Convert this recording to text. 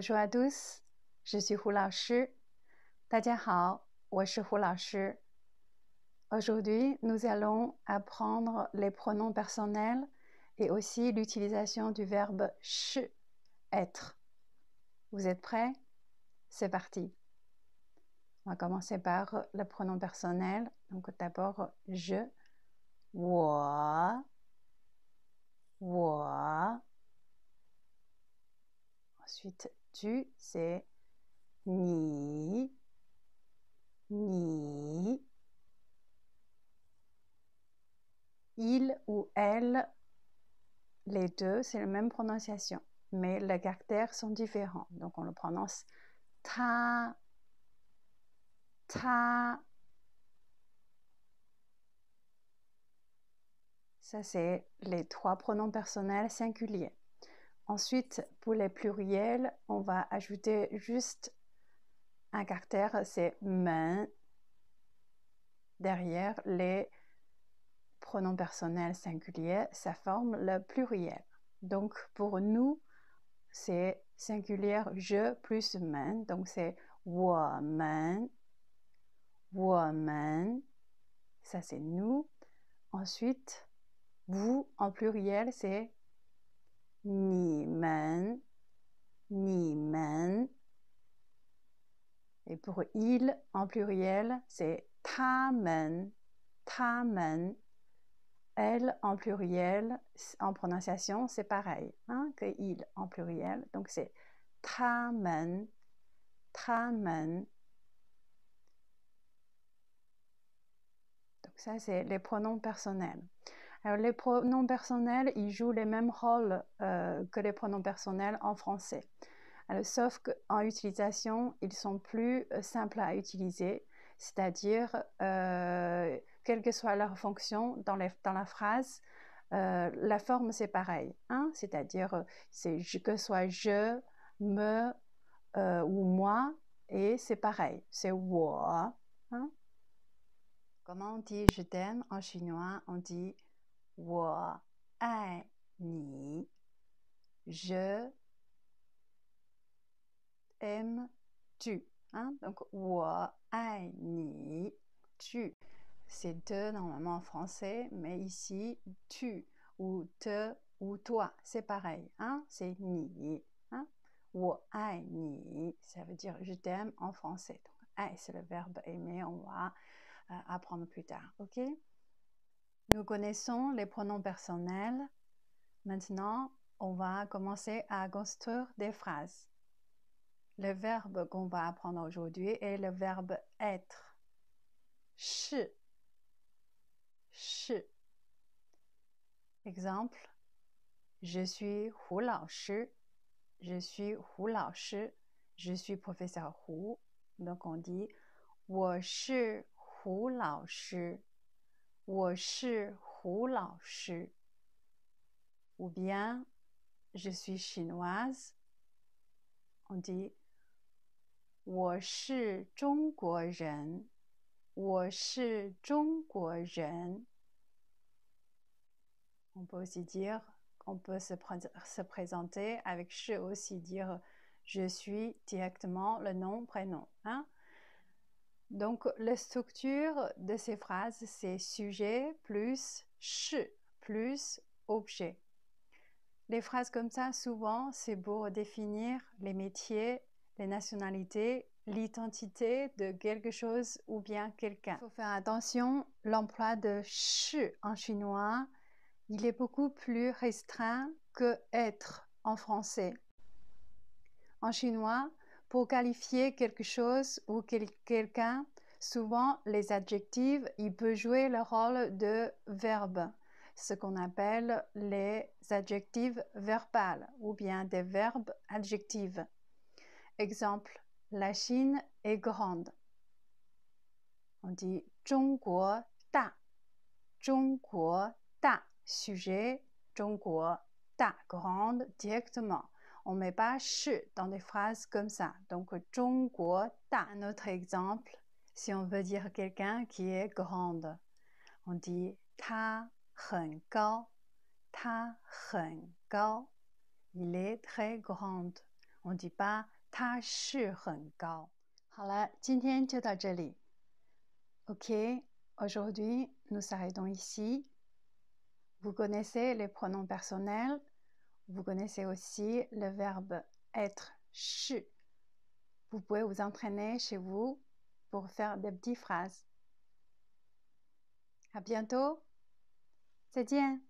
Bonjour à tous, je suis Hu suis Shi. Shu. Aujourd'hui, nous allons apprendre les pronoms personnels et aussi l'utilisation du verbe être. Vous êtes prêts C'est parti. On va commencer par le pronom personnel. Donc d'abord je, wa, wa. Ensuite, tu, c'est ni, ni. Il ou elle, les deux, c'est la même prononciation, mais les caractères sont différents. Donc on le prononce ta, ta. Ça, c'est les trois pronoms personnels singuliers. Ensuite, pour les pluriels, on va ajouter juste un caractère, c'est main, derrière les pronoms personnels singuliers, ça forme le pluriel. Donc pour nous, c'est singulier je plus men, donc c'est woman, woman, ça c'est nous. Ensuite, vous en pluriel, c'est ni men, ni men. Et pour il en pluriel, c'est ta men, ta Elle en pluriel, en prononciation, c'est pareil hein, que il en pluriel. Donc c'est ta men, Donc ça, c'est les pronoms personnels. Alors, euh, les pronoms personnels, ils jouent les mêmes rôles euh, que les pronoms personnels en français. Euh, sauf qu'en utilisation, ils sont plus simples à utiliser, c'est-à-dire, quelle que soit leur fonction dans, dans la phrase, la forme c'est pareil, hein. c'est-à-dire c'est que soit je, me ou moi, et c'est pareil, c'est wa. Hein. Comment on dit je t'aime en chinois On dit « Je aime tu. Donc, tu. C'est te normalement en français, mais ici tu ou te ou toi, c'est pareil. Hein? C'est ni. Hein? Wo ça veut dire je t'aime en français. Donc, c'est le verbe aimer, on va euh, apprendre plus tard. Ok? Nous connaissons les pronoms personnels. Maintenant, on va commencer à construire des phrases. Le verbe qu'on va apprendre aujourd'hui est le verbe être. Shi. Shi. Exemple. Je suis Hu Lao Shi. Je suis Hu Lao Je suis professeur Hu. Donc on dit 我是胡老师。ou bien, je suis chinoise. On dit On peut aussi dire, on peut se, présenter avec je aussi dire je suis directement le nom, prénom. Hein donc, la structure de ces phrases, c'est sujet plus ch plus objet. Les phrases comme ça, souvent, c'est pour définir les métiers, les nationalités, l'identité de quelque chose ou bien quelqu'un. Il faut faire attention, l'emploi de ch en chinois, il est beaucoup plus restreint que être en français. En chinois, pour qualifier quelque chose ou quelqu'un, souvent les adjectifs, ils peuvent jouer le rôle de verbe, ce qu'on appelle les adjectifs verbales ou bien des verbes adjectifs. Exemple, la Chine est grande. On dit 中国大, sujet 中国大 grande directement on met pas shi dans des phrases comme ça. Donc, Zhongguo Da, notre exemple, si on veut dire quelqu'un qui est grande, on dit Ta hen gao, Ta hen gao. Il est très grande. On dit pas Ta shi hen gao. Ok, aujourd'hui, nous s'arrêtons ici. Vous connaissez les pronoms personnels vous connaissez aussi le verbe être chu. Vous pouvez vous entraîner chez vous pour faire des petites phrases. À bientôt. C'est bien